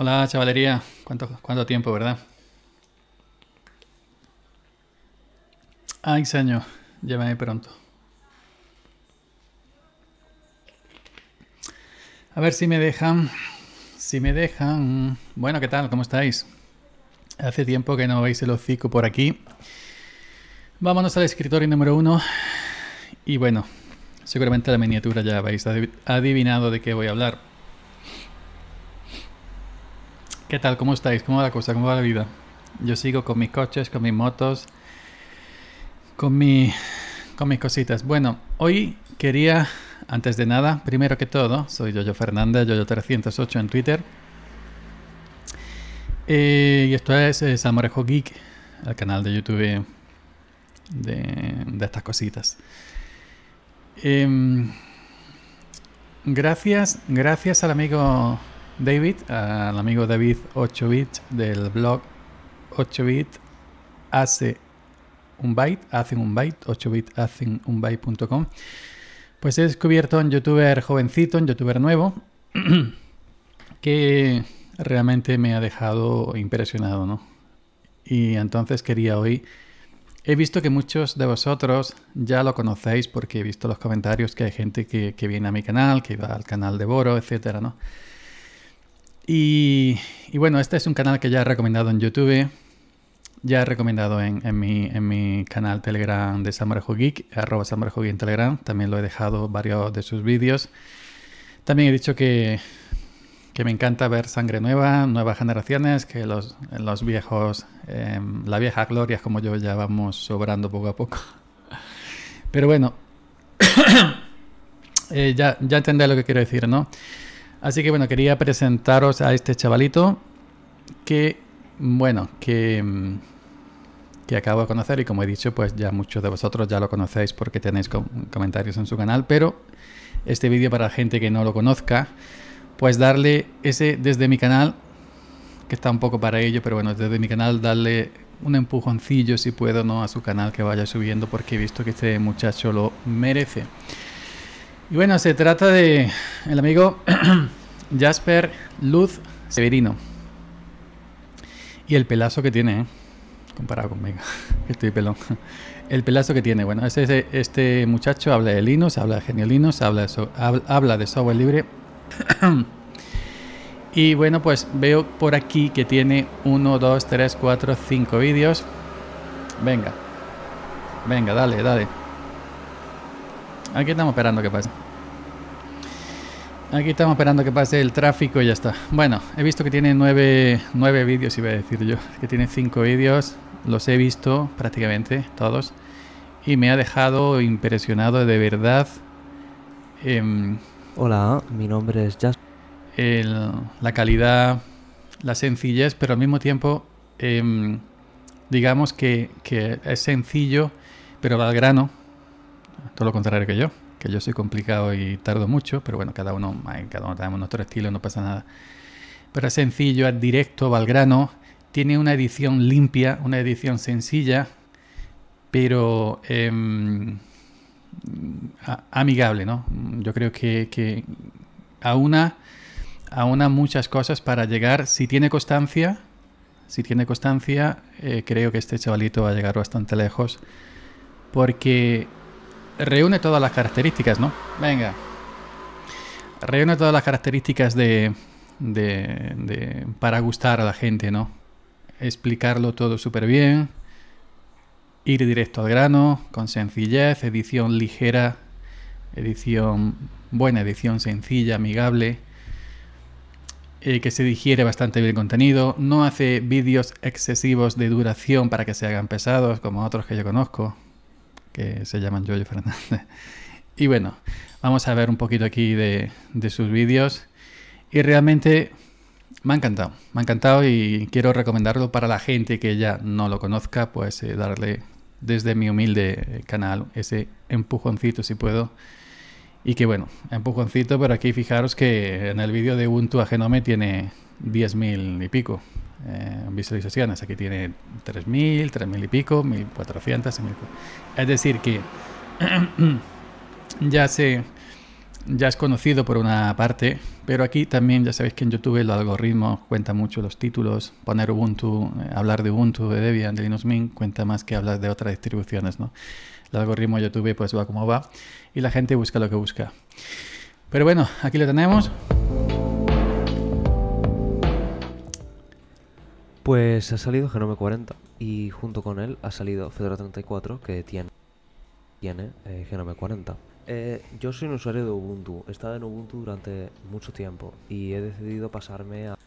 Hola, chavalería. ¿Cuánto, cuánto tiempo, verdad? Ay, señor. Llévame pronto. A ver si me dejan. Si me dejan. Bueno, ¿qué tal? ¿Cómo estáis? Hace tiempo que no veis el hocico por aquí. Vámonos al escritorio número uno. Y bueno, seguramente la miniatura ya habéis adivinado de qué voy a hablar. ¿Qué tal? ¿Cómo estáis? ¿Cómo va la cosa? ¿Cómo va la vida? Yo sigo con mis coches, con mis motos, con, mi, con mis cositas. Bueno, hoy quería, antes de nada, primero que todo, soy Yoyo Fernández, Yoyo308 en Twitter. Eh, y esto es eh, Geek, el canal de YouTube de, estas cositas. Em, gracias, gracias al amigo David, al amigo David 8bit del blog 8bit hace un byte, hacen un byte, 8bit hacen un byte.com. Pues he descubierto un youtuber jovencito, un youtuber nuevo, que realmente me ha dejado impresionado, ¿no? Y entonces quería hoy... He visto que muchos de vosotros ya lo conocéis porque he visto los comentarios que hay gente que, que viene a mi canal, que va al canal de Boro, etcétera, ¿no? Y, bueno, este es un canal que ya he recomendado en YouTube, ya he recomendado en, mi, en mi, canal Telegram de Samarajo Geek, arroba Geek en Telegram, también lo he dejado varios de sus vídeos. También he dicho que, me encanta ver sangre nueva, nuevas generaciones, que los, los viejos, em, la vieja gloria como yo ya vamos sobrando poco a poco. Pero bueno, eh, ya, ya entendéis lo que quiero decir, ¿no? Así que bueno, quería presentaros a este chavalito que, bueno, que, que acabo de conocer y como he dicho, pues ya muchos de vosotros ya lo conocéis porque tenéis comentarios en su canal, pero este vídeo para la gente que no lo conozca, pues darle ese desde mi canal, que está un poco para ello, pero bueno, desde mi canal darle un empujoncillo si puedo, ¿no? A su canal que vaya subiendo porque he visto que este muchacho lo merece. Y bueno, se trata de el amigo Jasper Luz Severino. Y el pelazo que tiene, ¿eh? comparado conmigo, estoy pelón. El pelazo que tiene, bueno, este, este muchacho habla de Linux, habla de Genio Linux, habla de, habla de software libre. y bueno, pues veo por aquí que tiene 1, 2, 3, 4, 5 vídeos. Venga, venga, dale, dale. Aquí estamos esperando que pasa Aquí estamos esperando que pase el tráfico y ya está. Bueno, he visto que tiene nueve, nueve vídeos, iba a decir yo. Que tiene cinco vídeos. Los he visto prácticamente todos. Y me ha dejado impresionado de verdad. Em, Hola, mi nombre es Jasper. la calidad, la sencillez, pero al mismo tiempo, em, digamos que, es sencillo, pero va al grano. Todo lo contrario que yo que yo soy complicado y tardo mucho, pero bueno, cada uno, cada uno tenemos nuestro estilo, no pasa nada. Pero es sencillo, es directo, va al grano, tiene una edición limpia, una edición sencilla, pero em, amigable, ¿no? Yo creo que, que aúna, aúna, muchas cosas para llegar, si tiene constancia, si tiene constancia, eh, creo que este chavalito va a llegar bastante lejos, porque reúne todas las características, ¿no? Venga. Reúne todas las características de, para gustar a la gente, ¿no? Explicarlo todo súper bien, ir directo al grano, con sencillez, edición ligera, edición buena, edición sencilla, amigable, eh, que se digiere bastante bien el contenido, no hace vídeos excesivos de duración para que se hagan pesados, como otros que yo conozco que se llaman Yoyo Fernández. Y bueno, vamos a ver un poquito aquí de, sus vídeos. Y realmente me ha encantado, me ha encantado y quiero recomendarlo para la gente que ya no lo conozca, pues eh, darle desde mi humilde eh, canal ese empujoncito si puedo. Y que bueno, empujoncito, pero aquí fijaros que en el vídeo de Ubuntu Genome tiene 10.000 y pico. Eh, visualizaciones. Aquí tiene 3.000, 3.000 y pico, 1.400. Es decir, que ya se ya es conocido por una parte, pero aquí también ya sabéis que en YouTube el algoritmo cuenta mucho los títulos. Poner Ubuntu, eh, hablar de Ubuntu, de Debian, de Linux Mint, cuenta más que hablar de otras distribuciones, ¿no? El algoritmo de YouTube pues va como va y la gente busca lo que busca. Pero bueno, aquí lo tenemos. Pues ha salido Genome 40 y junto con él ha salido Fedora 34 que tiene, tiene eh, Genome 40. Eh, yo soy un usuario de Ubuntu, he estado en Ubuntu durante mucho tiempo y he decidido pasarme a...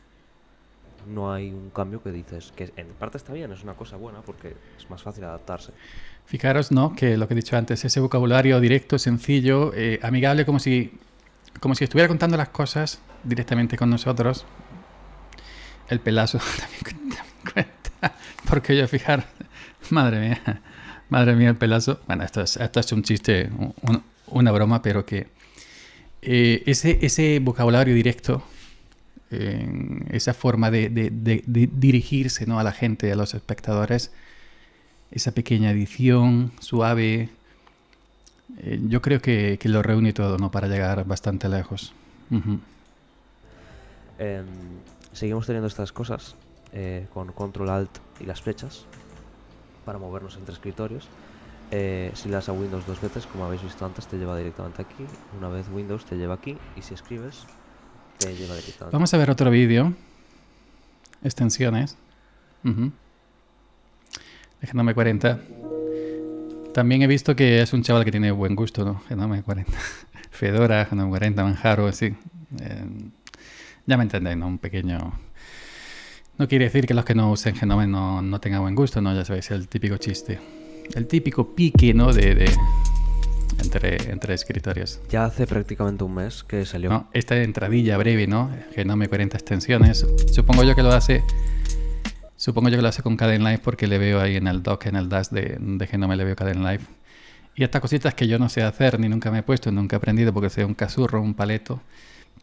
No hay un cambio que dices, que en parte está bien, es una cosa buena porque es más fácil adaptarse. Fijaros, ¿no? Que lo que he dicho antes, ese vocabulario directo, sencillo, eh, amigable, como si, como si estuviera contando las cosas directamente con nosotros. El pelazo también porque yo fijar. Madre mía, madre mía, el pelazo. Bueno, esto es, un chiste, una broma, pero que eh, ese, vocabulario directo, esa forma de, dirigirse ¿no? a la gente, a los espectadores, esa pequeña edición suave, eh, yo creo que, lo reúne todo ¿no? para llegar bastante lejos. Em, seguimos teniendo estas cosas eh, con control alt y las flechas para movernos entre escritorios. Eh, si le das a Windows dos veces, como habéis visto antes, te lleva directamente aquí. Una vez Windows te lleva aquí y si escribes, te lleva directamente. Vamos a ver otro vídeo. Extensiones. Uh Genome 40. También he visto que es un chaval que tiene buen gusto, ¿no? Genome 40. Fedora, Genome 40, Manjaro, así. Eh, ya me entendéis, ¿no? Un pequeño no quiere decir que los que no usen Genome no, no tengan buen gusto, no, ya sabéis, el típico chiste. El típico pique, ¿no? De, entre, entre escritorios. Ya hace prácticamente un mes que salió. No, esta entradilla breve, ¿no? Genome 40 extensiones. Supongo yo que lo hace. Supongo yo que lo hace con Live porque le veo ahí en el doc, en el dash de, de Genome, le veo Live. Y estas cositas que yo no sé hacer, ni nunca me he puesto, nunca he aprendido porque soy un casurro, un paleto,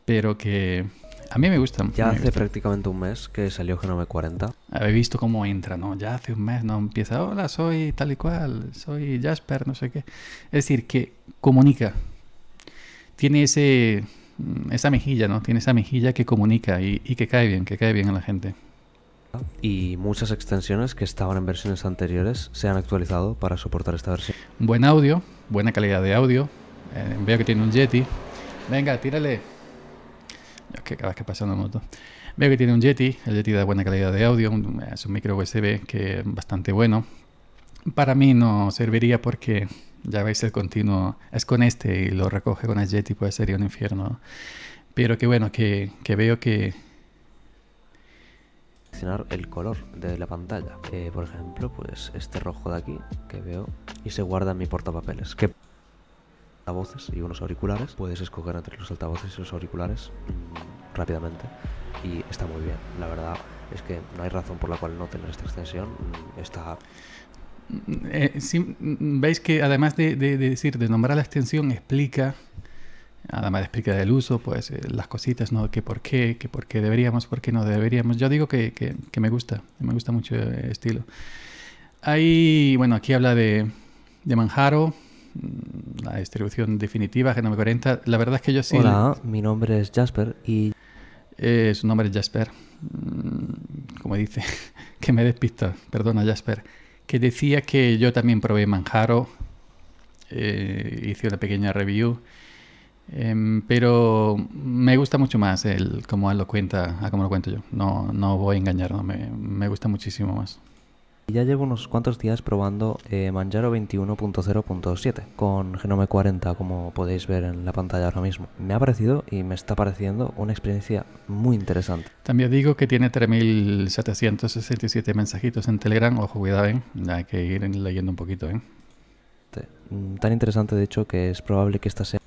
pero que, a mí me gustan. Ya hace prácticamente un mes que salió Genome 40. Habéis visto cómo entra, ¿no? Ya hace un mes, ¿no? Empieza, hola, soy tal y cual, soy Jasper, no sé qué. Es decir, que comunica. Tiene ese mm, esa mejilla, ¿no? Tiene esa mejilla que comunica y, que cae bien, que cae bien a la gente. Y muchas extensiones que estaban en versiones anteriores se han actualizado para soportar esta versión. Buen audio, buena calidad de audio. Eh, veo que tiene un Yeti. Venga, tírale que cada vez que pasa moto. Veo que tiene un Yeti, el Yeti da buena calidad de audio, es un eh, micro USB que es bastante bueno. Para mí no serviría porque ya veis el continuo es con este y lo recoge con el Yeti, pues sería un infierno. Pero que bueno, que, veo que... El color de la pantalla, por ejemplo, pues este rojo de aquí que veo y se guarda en mi portapapeles altavoces y unos auriculares. Puedes escoger entre los altavoces y los auriculares mm, rápidamente y está muy bien. La verdad es que no hay razón por la cual no tener esta extensión. Mm, está mm, eh, veis que además de, decir, de nombrar la extensión, explica, además de explicar el uso, pues eh, las cositas, ¿no? Que por qué, que por qué deberíamos, por qué no deberíamos. Yo digo que, que, que me gusta, me gusta mucho el estilo. Hay, bueno, aquí habla de, de Manjaro, Mm, la distribución definitiva, Genome 40. La verdad es que yo sí. Hola, mi nombre es Jasper y. Eh, su nombre es Jasper. Mm, como dice, que me despista, perdona Jasper. Que decía que yo también probé Manjaro, eh, hice una pequeña review. Em, pero me gusta mucho más el como lo cuenta, a como lo cuento yo. No, no voy a engañar, me gusta muchísimo más. Ya llevo unos cuantos días probando eh, Manjaro 21.0.7 con Genome 40 como podéis ver en la pantalla ahora mismo. Me ha parecido y me está pareciendo una experiencia muy interesante. También digo que tiene 3.767 mensajitos en Telegram. Ojo, cuidado, ¿eh? hay que ir leyendo un poquito. ¿eh? Mm, tan interesante de hecho que es probable que esta sea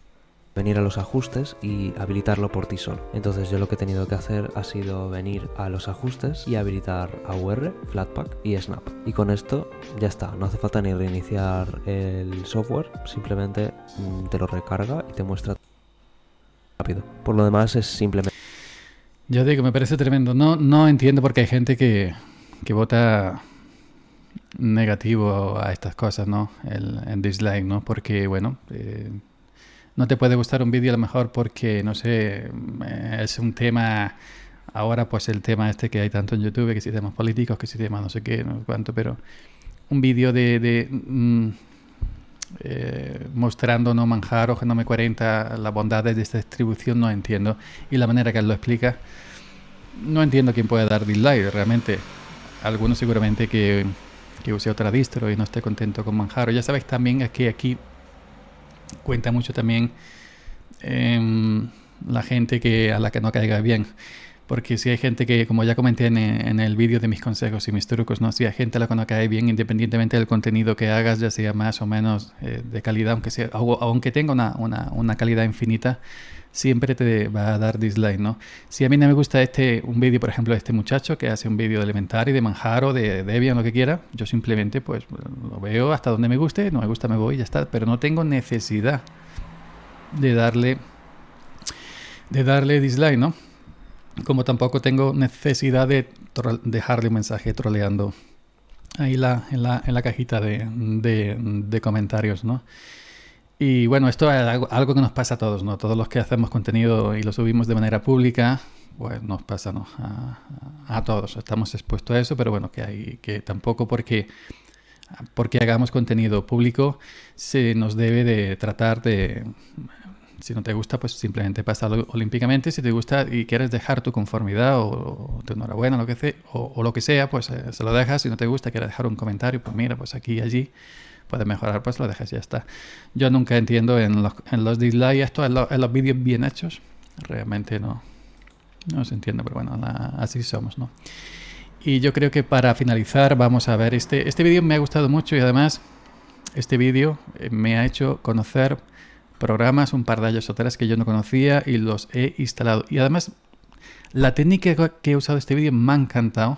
venir a los ajustes y habilitarlo por ti solo. Entonces yo lo que he tenido que hacer ha sido venir a los ajustes y habilitar AUR, Flatpak y Snap. Y con esto ya está, no hace falta ni reiniciar el software, simplemente mm, te lo recarga y te muestra rápido. Por lo demás es simplemente... Ya digo, me parece tremendo. No, no entiendo por qué hay gente que, que vota negativo a estas cosas, ¿no? El, dislike, ¿no? Porque, bueno... Eh, no te puede gustar un vídeo a lo mejor porque, no sé, mm, es un tema, ahora pues el tema este que hay tanto en YouTube, que si temas políticos, que si temas no sé qué, no sé cuánto, pero un vídeo de, mm, eh, mostrando no manjar o genome 40, las bondades de esta distribución, no entiendo. Y la manera que lo explica, no entiendo quién puede dar dislike, realmente. Algunos seguramente que, que use otra distro y no esté contento con manjaro. Ya sabéis también que aquí Cuenta mucho también em, la gente que, a la que no caiga bien. Porque si hay gente que, como ya comenté en, el vídeo de mis consejos y mis trucos, ¿no? si hay gente a la que no cae bien, independientemente del contenido que hagas, ya sea más o menos eh, de calidad, aunque, sea, aunque tenga una, calidad infinita, siempre te va a dar dislike, ¿no? Si a mí no me gusta este, un vídeo, por ejemplo, de este muchacho que hace un vídeo de Elementary, de Manjaro, de Debian, lo que quiera, yo simplemente pues lo veo hasta donde me guste, no me gusta, me voy y ya está. Pero no tengo necesidad de darle, de darle dislike, ¿no? como tampoco tengo necesidad de dejarle un mensaje troleando ahí la, en, la, cajita de, comentarios, ¿no? Y bueno, esto es algo, que nos pasa a todos, ¿no? Todos los que hacemos contenido y lo subimos de manera pública, pues nos pasa a, a, todos. Estamos expuestos a eso, pero bueno, que, hay, que tampoco porque, porque hagamos contenido público se nos debe de tratar de si no te gusta, pues simplemente pasa olímpicamente. Si te gusta y quieres dejar tu conformidad o, tu enhorabuena, lo que sea, o, lo que sea, pues eh, se lo dejas. Si no te gusta, quieres dejar un comentario, pues mira, pues aquí y allí puedes mejorar, pues lo dejas y ya está. Yo nunca entiendo en los, en los dislikes esto, en, los vídeos bien hechos. Realmente no, no se entiende, pero bueno, así somos, ¿no? Y yo creo que para finalizar vamos a ver este, este vídeo me ha gustado mucho y además este vídeo eh, me ha hecho conocer programas, un par de años o tres que yo no conocía y los he instalado. Y además, la técnica que he usado este vídeo me ha encantado,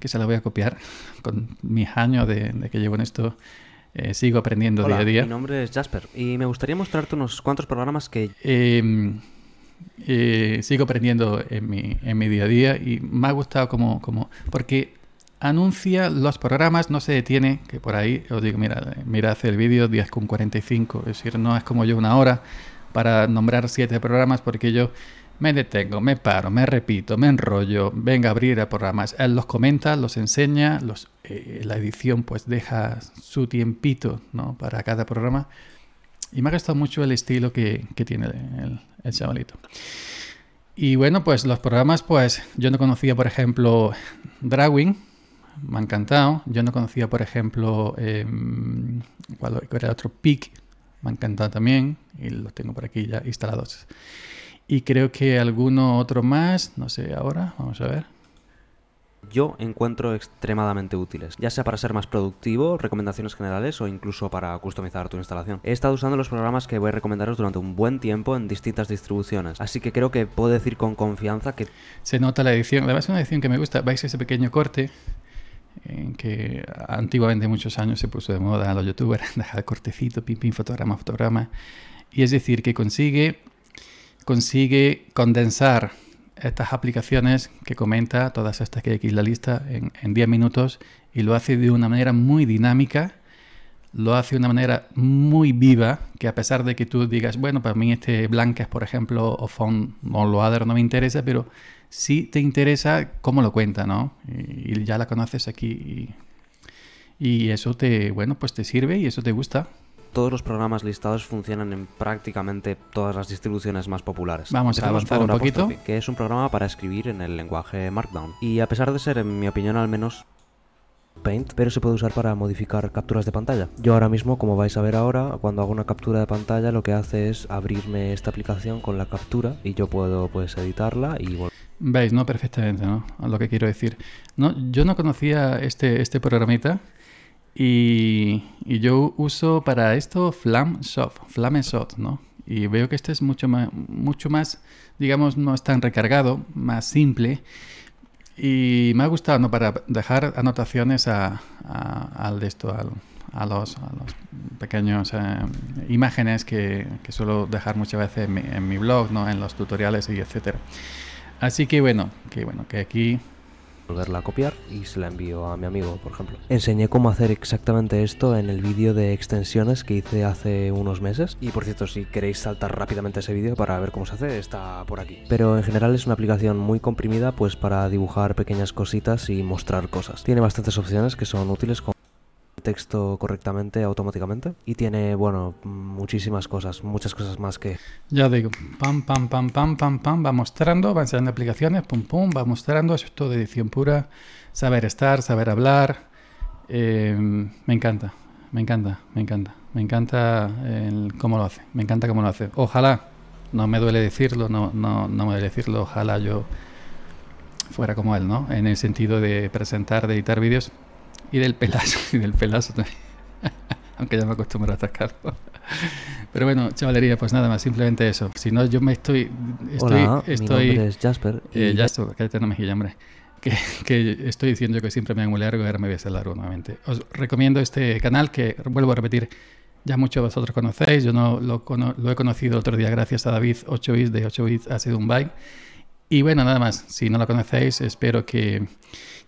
que se la voy a copiar con mis años de, que llevo en esto. Eh, sigo aprendiendo día a día. Mi nombre es Jasper y me gustaría mostrarte unos cuantos programas que... Em, eh, sigo aprendiendo en mi, en mi, día a día y me ha gustado como... como porque anuncia los programas, no se detiene, que por ahí os digo, mira, hace el vídeo 10 con 45, es decir, no es como yo una hora para nombrar siete programas porque yo me detengo, me paro, me repito, me enrollo, venga a abrir a programas, él los comenta, los enseña, los, eh, la edición pues deja su tiempito para cada programa y me ha gustado mucho el estilo que, tiene el, el chavalito. Y bueno, pues los programas, pues yo no conocía, por ejemplo, Drawing, me ha encantado. Yo no conocía, por ejemplo, eh, cuál era otro pic, me ha encantado también, y los tengo por aquí ya instalados. Y creo que alguno otro más, no sé ahora, vamos a ver. Yo encuentro extremadamente útiles, ya sea para ser más productivo, recomendaciones generales o incluso para customizar tu instalación. He estado usando los programas que voy a recomendaros durante un buen tiempo en distintas distribuciones, así que creo que puedo decir con confianza que... Se nota la edición, la verdad es una edición que me gusta, veis ese pequeño corte, que antiguamente muchos años se puso de moda a los youtubers dejar cortecito, pim, pim, fotograma, fotograma. Y es decir, que consigue, consigue condensar estas aplicaciones que comenta, todas estas que hay aquí en la lista, en, 10 minutos y lo hace de una manera muy dinámica, lo hace de una manera muy viva, que a pesar de que tú digas, bueno, para mí este es por ejemplo, o Font o lo other no me interesa, pero si te interesa cómo lo cuenta, ¿no? Y, ya la conoces aquí y, eso te, bueno, pues te sirve y eso te gusta todos los programas listados funcionan en prácticamente todas las distribuciones más populares. Vamos a avanzar un poquito. que es un programa para escribir en el lenguaje Markdown. Y a pesar de ser, en mi opinión al menos, Paint, pero se puede usar para modificar capturas de pantalla. Yo ahora mismo, como vais a ver ahora, cuando hago una captura de pantalla, lo que hace es abrirme esta aplicación con la captura y yo puedo pues editarla y volver. Veis, ¿no? Perfectamente, ¿no? Lo que quiero decir. No, yo no conocía este, este programita y, yo uso para esto Flamshot, Flameshot, ¿no? Y veo que este es mucho más, mucho más, digamos, no es tan recargado, más simple. Y me ha gustado, ¿no? Para dejar anotaciones a, al de esto, a los, los, pequeños eh, imágenes que, que, suelo dejar muchas veces en mi, blog, ¿no? en los tutoriales y etcétera. Así que bueno, que bueno, que aquí volverla a copiar y se la envío a mi amigo, por ejemplo. Enseñé cómo hacer exactamente esto en el vídeo de extensiones que hice hace unos meses. Y por cierto, si queréis saltar rápidamente ese vídeo para ver cómo se hace, está por aquí. Pero en general es una aplicación muy comprimida pues para dibujar pequeñas cositas y mostrar cosas. Tiene bastantes opciones que son útiles como texto correctamente, automáticamente. Y tiene, bueno, muchísimas cosas, muchas cosas más que... Ya digo, pam, pam, pam, pam, pam, pam, va mostrando, va enseñando aplicaciones, pum, pum, va mostrando, es todo de edición pura, saber estar, saber hablar. Eh, me encanta, me encanta, me encanta, me encanta eh, el cómo lo hace, me encanta cómo lo hace. Ojalá, no me duele decirlo, no, no, no me duele decirlo, ojalá yo fuera como él, ¿no? En el sentido de presentar, de editar vídeos y del pelazo, y del pelazo también. Aunque ya me acostumbro a atacar, Pero bueno, chavalería, pues nada más, simplemente eso. Si no, yo me estoy. estoy Hola, mi nombre es Jasper. Eh, Jasper, cállate, este no me hombre. Que, que, estoy diciendo que siempre me hago largo y ahora me voy a hacer largo nuevamente. Os recomiendo este canal que, vuelvo a repetir, ya muchos de vosotros conocéis. Yo no lo, he conocido el otro día gracias a David 8bits de 8bits ha sido un bike. Y bueno, nada más. Si no lo conocéis, espero que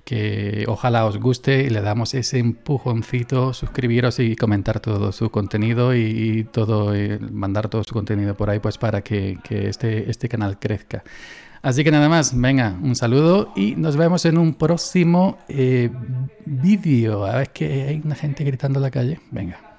que ojalá os guste y le damos ese empujoncito, suscribiros y comentar todo su contenido y, todo eh, mandar todo su contenido por ahí pues para que, este, este canal crezca. Así que nada más, venga, un saludo y nos vemos en un próximo eh, vídeo. A ah, ver que hay una gente gritando en la calle. Venga.